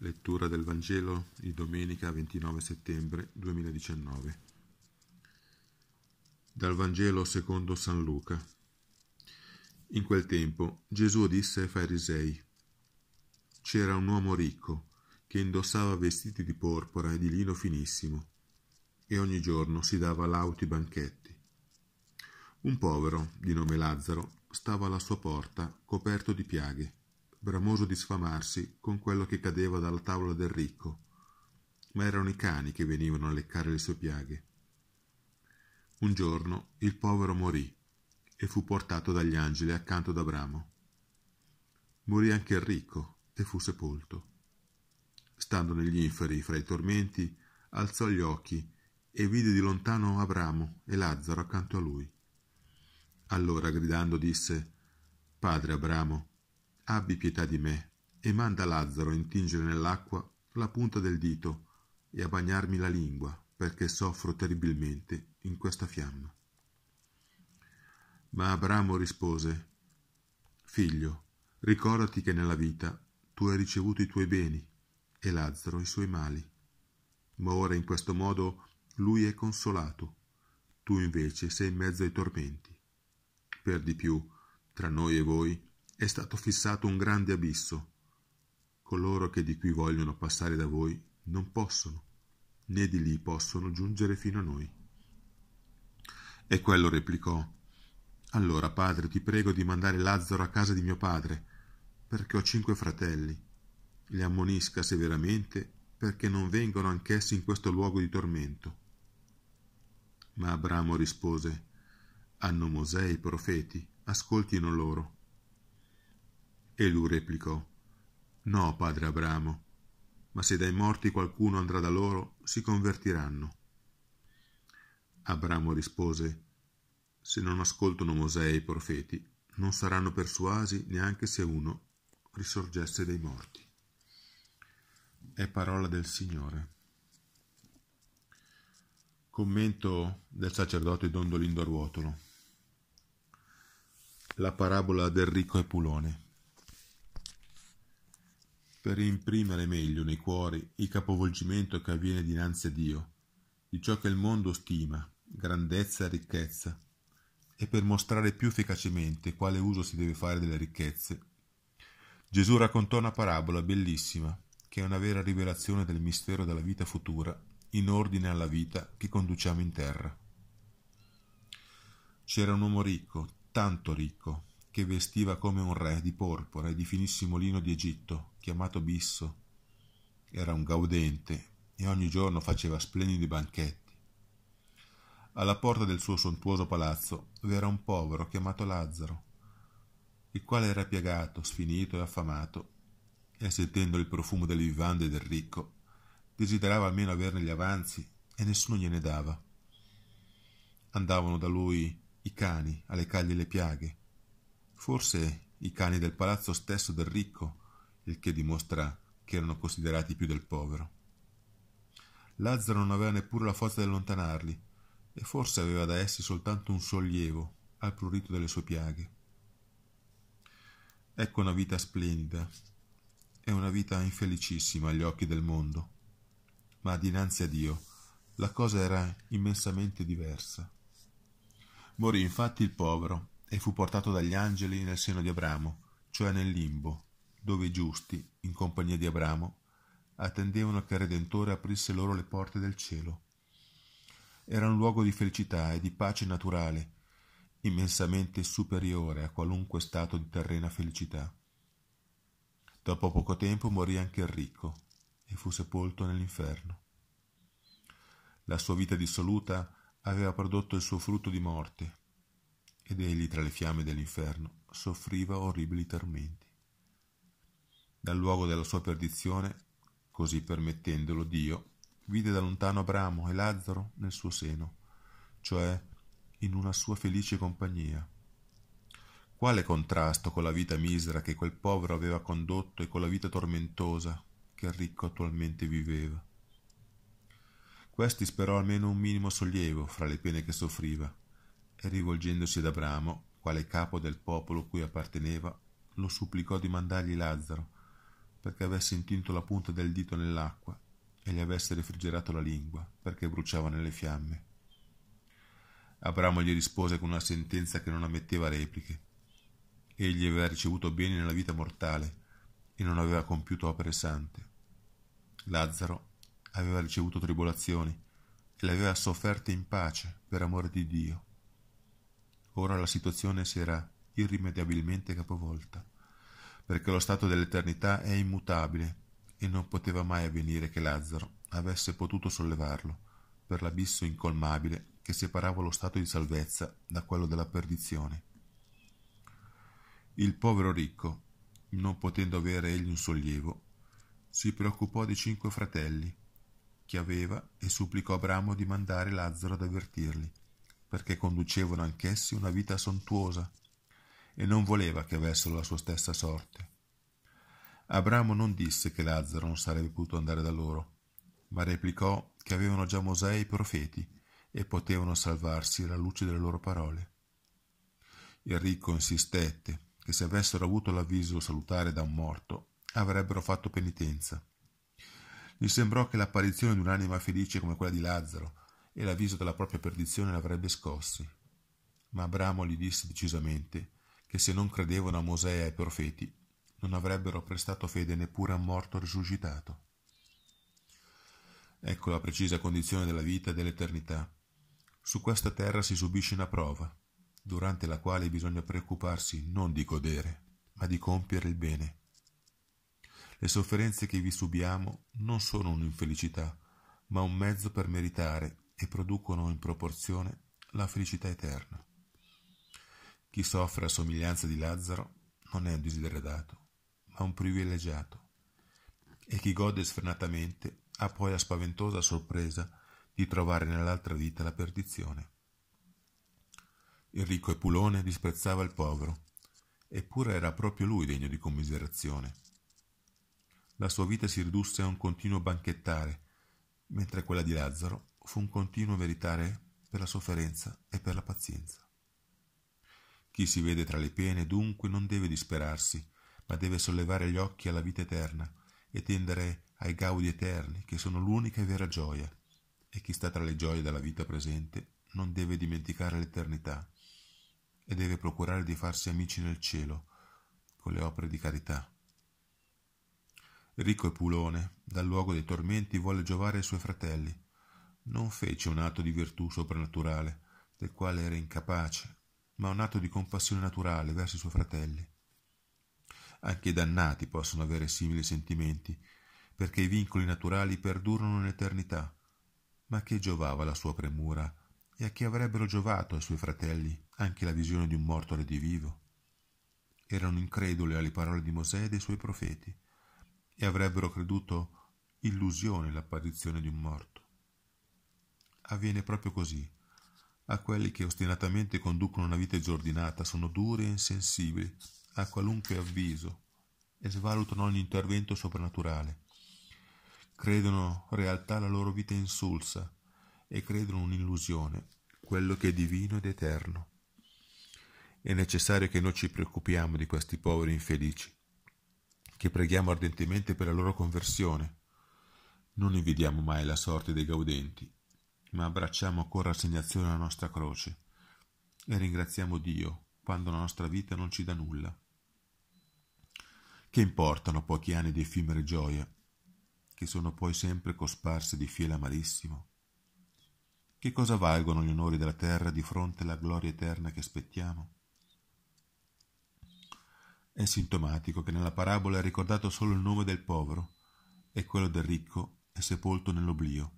Lettura del Vangelo di domenica 29 settembre 2019. Dal Vangelo secondo San Luca. In quel tempo Gesù disse ai farisei, C'era un uomo ricco che indossava vestiti di porpora e di lino finissimo e ogni giorno si dava lauti banchetti. Un povero, di nome Lazzaro, stava alla sua porta coperto di piaghe bramoso di sfamarsi con quello che cadeva dalla tavola del ricco, ma erano i cani che venivano a leccare le sue piaghe. Un giorno il povero morì e fu portato dagli angeli accanto ad Abramo. Morì anche il ricco e fu sepolto. Stando negli inferi fra i tormenti, alzò gli occhi e vide di lontano Abramo e Lazzaro accanto a lui. Allora gridando disse Padre Abramo, abbi pietà di me e manda Lazzaro a intingere nell'acqua la punta del dito e a bagnarmi la lingua, perché soffro terribilmente in questa fiamma. Ma Abramo rispose, Figlio, ricordati che nella vita tu hai ricevuto i tuoi beni e Lazzaro i suoi mali. Ma ora in questo modo lui è consolato, tu invece sei in mezzo ai tormenti. Per di più, tra noi e voi, è stato fissato un grande abisso. Coloro che di qui vogliono passare da voi non possono, né di lì possono giungere fino a noi. E quello replicò, Allora, padre, ti prego di mandare Lazzaro a casa di mio padre, perché ho cinque fratelli. Li ammonisca severamente perché non vengano anch'essi in questo luogo di tormento. Ma Abramo rispose, Hanno Mosè i profeti, ascoltino loro. E lui replicò No, padre Abramo, ma se dai morti qualcuno andrà da loro, si convertiranno. Abramo rispose Se non ascoltano Mosè e i profeti, non saranno persuasi neanche se uno risorgesse dai morti. È parola del Signore. Commento del sacerdote Dondolindo Ruotolo. La parabola del ricco Epulone. Pulone per imprimere meglio nei cuori il capovolgimento che avviene dinanzi a Dio, di ciò che il mondo stima, grandezza e ricchezza, e per mostrare più efficacemente quale uso si deve fare delle ricchezze. Gesù raccontò una parabola bellissima, che è una vera rivelazione del mistero della vita futura in ordine alla vita che conduciamo in terra. C'era un uomo ricco, tanto ricco, che vestiva come un re di porpora e di finissimo lino di Egitto, chiamato Bisso. Era un gaudente e ogni giorno faceva splendidi banchetti. Alla porta del suo sontuoso palazzo v'era un povero chiamato Lazzaro, il quale era piegato, sfinito e affamato, e sentendo il profumo delle vivande del ricco, desiderava almeno averne gli avanzi e nessuno gliene dava. Andavano da lui i cani a leccargli le piaghe, forse i cani del palazzo stesso del ricco, il che dimostra che erano considerati più del povero. Lazzaro non aveva neppure la forza di allontanarli, e forse aveva da essi soltanto un sollievo al prurito delle sue piaghe. Ecco una vita splendida, è una vita infelicissima agli occhi del mondo, ma dinanzi a Dio la cosa era immensamente diversa. Morì infatti il povero, e fu portato dagli angeli nel seno di Abramo, cioè nel limbo, dove i giusti, in compagnia di Abramo, attendevano che il Redentore aprisse loro le porte del cielo. Era un luogo di felicità e di pace naturale, immensamente superiore a qualunque stato di terrena felicità. Dopo poco tempo morì anche il ricco e fu sepolto nell'inferno. La sua vita dissoluta aveva prodotto il suo frutto di morte, ed egli tra le fiamme dell'inferno soffriva orribili tormenti. Dal luogo della sua perdizione, così permettendolo Dio, vide da lontano Abramo e Lazzaro nel suo seno, cioè in una sua felice compagnia. Quale contrasto con la vita misera che quel povero aveva condotto e con la vita tormentosa che il ricco attualmente viveva. Questi sperò almeno un minimo sollievo fra le pene che soffriva e rivolgendosi ad Abramo, quale capo del popolo cui apparteneva, lo supplicò di mandargli Lazzaro, perché avesse intinto la punta del dito nell'acqua e gli avesse refrigerato la lingua, perché bruciava nelle fiamme. Abramo gli rispose con una sentenza che non ammetteva repliche. Egli aveva ricevuto bene nella vita mortale e non aveva compiuto opere sante. Lazzaro aveva ricevuto tribolazioni e le aveva sofferte in pace per amore di Dio Ora la situazione si era irrimediabilmente capovolta, perché lo stato dell'eternità è immutabile e non poteva mai avvenire che Lazzaro avesse potuto sollevarlo per l'abisso incolmabile che separava lo stato di salvezza da quello della perdizione. Il povero ricco, non potendo avere egli un sollievo, si preoccupò di cinque fratelli che aveva e supplicò Abramo di mandare Lazzaro ad avvertirli perché conducevano anch'essi una vita sontuosa, e non voleva che avessero la sua stessa sorte. Abramo non disse che Lazzaro non sarebbe potuto andare da loro, ma replicò che avevano già Mosè e i profeti e potevano salvarsi alla luce delle loro parole. Il ricco insistette che se avessero avuto l'avviso salutare da un morto, avrebbero fatto penitenza. Gli sembrò che l'apparizione di un'anima felice come quella di Lazzaro e l'avviso della propria perdizione l'avrebbe scossi. Ma Abramo gli disse decisamente che se non credevano a Mosè e ai profeti, non avrebbero prestato fede neppure a morto risuscitato. Ecco la precisa condizione della vita e dell'eternità. Su questa terra si subisce una prova, durante la quale bisogna preoccuparsi non di godere, ma di compiere il bene. Le sofferenze che vi subiamo non sono un'infelicità, ma un mezzo per meritare e producono in proporzione la felicità eterna. Chi soffre a somiglianza di Lazzaro non è un disideredato, ma un privilegiato. E chi gode sfrenatamente ha poi la spaventosa sorpresa di trovare nell'altra vita la perdizione. Il ricco Epulone disprezzava il povero, eppure era proprio lui degno di commiserazione. La sua vita si ridusse a un continuo banchettare, mentre quella di Lazzaro fu un continuo meritare per la sofferenza e per la pazienza. Chi si vede tra le pene dunque non deve disperarsi, ma deve sollevare gli occhi alla vita eterna e tendere ai gaudi eterni che sono l'unica e vera gioia, e chi sta tra le gioie della vita presente non deve dimenticare l'eternità e deve procurare di farsi amici nel cielo con le opere di carità. Ricco e Pulone, dal luogo dei tormenti, volle giovare ai suoi fratelli, non fece un atto di virtù soprannaturale, del quale era incapace, ma un atto di compassione naturale verso i suoi fratelli. Anche i dannati possono avere simili sentimenti, perché i vincoli naturali perdurano un'eternità. Ma a che giovava la sua premura e a che avrebbero giovato ai suoi fratelli anche la visione di un morto redivivo? Erano increduli alle parole di Mosè e dei suoi profeti e avrebbero creduto illusione l'apparizione di un morto avviene proprio così. A quelli che ostinatamente conducono una vita disordinata sono duri e insensibili a qualunque avviso e svalutano ogni intervento soprannaturale. Credono realtà la loro vita insulsa e credono un'illusione, quello che è divino ed eterno. È necessario che noi ci preoccupiamo di questi poveri infelici, che preghiamo ardentemente per la loro conversione. Non invidiamo mai la sorte dei gaudenti, ma abbracciamo con rassegnazione la nostra croce e ringraziamo Dio quando la nostra vita non ci dà nulla. Che importano pochi anni di effimere gioie, che sono poi sempre cosparse di fiele amarissimo? Che cosa valgono gli onori della terra di fronte alla gloria eterna che aspettiamo? È sintomatico che nella parabola è ricordato solo il nome del povero e quello del ricco è sepolto nell'oblio.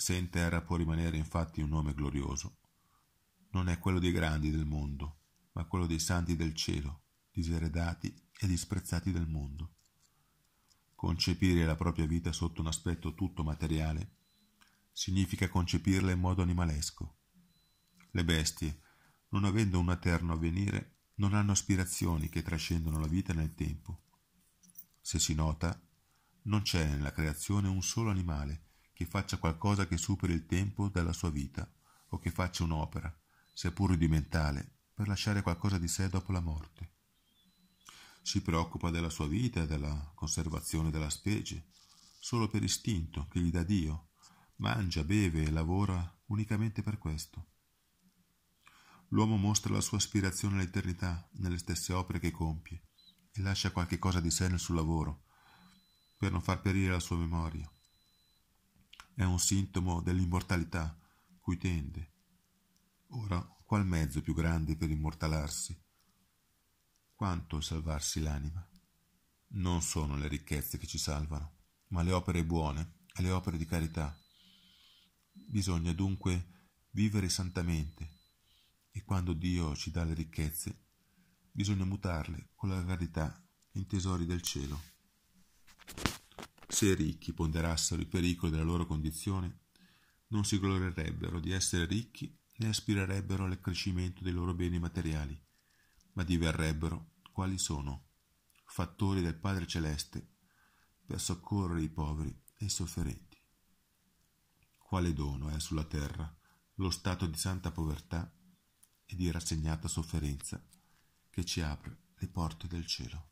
Se in terra può rimanere infatti un nome glorioso, non è quello dei grandi del mondo, ma quello dei santi del cielo, diseredati e disprezzati del mondo. Concepire la propria vita sotto un aspetto tutto materiale significa concepirla in modo animalesco. Le bestie, non avendo un eterno avvenire, non hanno aspirazioni che trascendono la vita nel tempo. Se si nota, non c'è nella creazione un solo animale che faccia qualcosa che superi il tempo della sua vita, o che faccia un'opera, sia pur rudimentale, per lasciare qualcosa di sé dopo la morte. Si preoccupa della sua vita e della conservazione della specie, solo per istinto che gli dà Dio, mangia, beve e lavora unicamente per questo. L'uomo mostra la sua aspirazione all'eternità nelle stesse opere che compie e lascia qualche cosa di sé nel suo lavoro, per non far perire la sua memoria è un sintomo dell'immortalità cui tende. Ora, qual mezzo più grande per immortalarsi? Quanto salvarsi l'anima? Non sono le ricchezze che ci salvano, ma le opere buone e le opere di carità. Bisogna dunque vivere santamente e quando Dio ci dà le ricchezze, bisogna mutarle con la carità in tesori del cielo. Se i ricchi ponderassero il pericolo della loro condizione, non si glorerebbero di essere ricchi né aspirerebbero all'accrescimento dei loro beni materiali, ma diverrebbero quali sono fattori del Padre Celeste per soccorrere i poveri e i sofferenti. Quale dono è sulla terra lo stato di santa povertà e di rassegnata sofferenza che ci apre le porte del cielo.